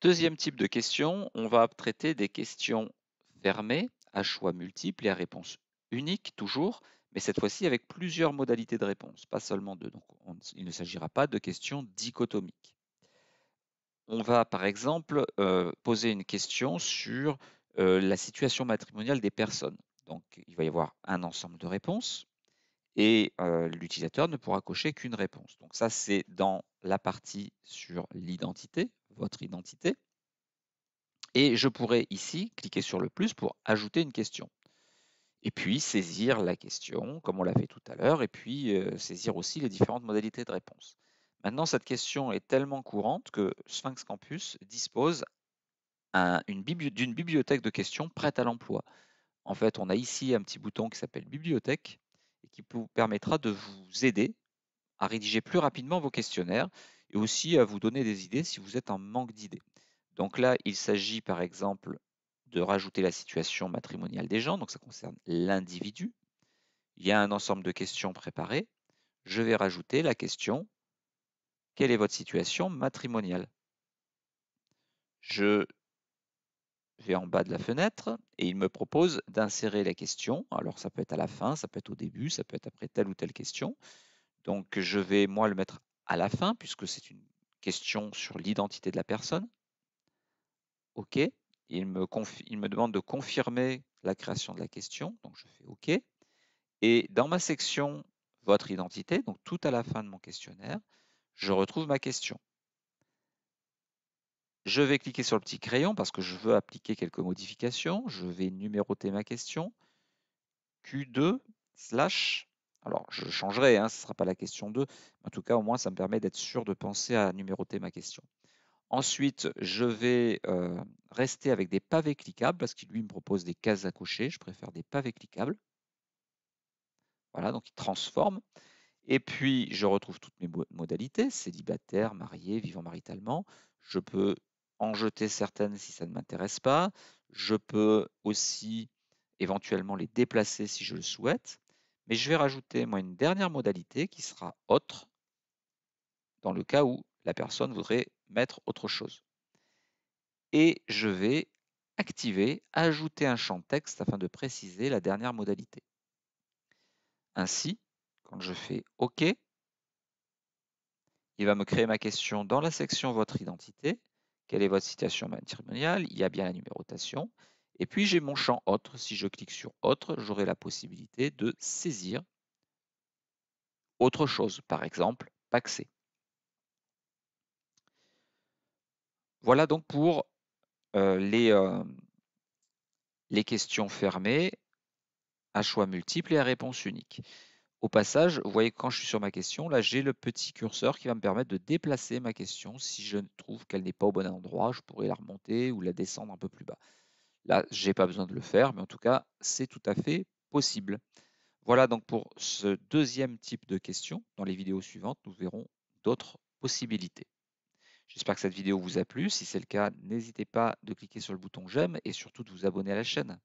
Deuxième type de question, on va traiter des questions fermées, à choix multiples et à réponse unique toujours, mais cette fois-ci avec plusieurs modalités de réponse, pas seulement deux. il ne s'agira pas de questions dichotomiques. On va par exemple euh, poser une question sur euh, la situation matrimoniale des personnes. Donc il va y avoir un ensemble de réponses et euh, l'utilisateur ne pourra cocher qu'une réponse. Donc ça c'est dans la partie sur l'identité, votre identité. Et je pourrais ici cliquer sur le plus pour ajouter une question. Et puis saisir la question, comme on l'a fait tout à l'heure, et puis euh, saisir aussi les différentes modalités de réponse. Maintenant, cette question est tellement courante que Sphinx Campus dispose d'une bibliothèque de questions prête à l'emploi. En fait, on a ici un petit bouton qui s'appelle Bibliothèque et qui vous permettra de vous aider à rédiger plus rapidement vos questionnaires et aussi à vous donner des idées si vous êtes en manque d'idées. Donc là, il s'agit par exemple de rajouter la situation matrimoniale des gens, donc ça concerne l'individu. Il y a un ensemble de questions préparées. Je vais rajouter la question quelle est votre situation matrimoniale Je vais en bas de la fenêtre et il me propose d'insérer la question. Alors ça peut être à la fin, ça peut être au début, ça peut être après telle ou telle question. Donc je vais moi le mettre à la fin, puisque c'est une question sur l'identité de la personne. OK. Il me, il me demande de confirmer la création de la question, donc je fais OK. Et dans ma section votre identité, donc tout à la fin de mon questionnaire, je retrouve ma question. Je vais cliquer sur le petit crayon parce que je veux appliquer quelques modifications. Je vais numéroter ma question. Q2 slash alors, je changerai, hein, ce ne sera pas la question 2. En tout cas, au moins, ça me permet d'être sûr de penser à numéroter ma question. Ensuite, je vais euh, rester avec des pavés cliquables parce qu'il lui me propose des cases à cocher. Je préfère des pavés cliquables. Voilà, donc il transforme. Et puis, je retrouve toutes mes modalités, célibataire, marié, vivant maritalement. Je peux en jeter certaines si ça ne m'intéresse pas. Je peux aussi éventuellement les déplacer si je le souhaite. Mais je vais rajouter moi une dernière modalité qui sera autre dans le cas où la personne voudrait mettre autre chose. Et je vais activer, ajouter un champ texte afin de préciser la dernière modalité. Ainsi, quand je fais OK, il va me créer ma question dans la section Votre identité. Quelle est votre situation matrimoniale Il y a bien la numérotation. Et puis j'ai mon champ autre. Si je clique sur autre, j'aurai la possibilité de saisir autre chose, par exemple Paxé. Voilà donc pour euh, les, euh, les questions fermées à choix multiples et à réponse unique. Au passage, vous voyez quand je suis sur ma question, là j'ai le petit curseur qui va me permettre de déplacer ma question. Si je trouve qu'elle n'est pas au bon endroit, je pourrais la remonter ou la descendre un peu plus bas. Là, je n'ai pas besoin de le faire, mais en tout cas, c'est tout à fait possible. Voilà donc pour ce deuxième type de question. Dans les vidéos suivantes, nous verrons d'autres possibilités. J'espère que cette vidéo vous a plu. Si c'est le cas, n'hésitez pas de cliquer sur le bouton j'aime et surtout de vous abonner à la chaîne.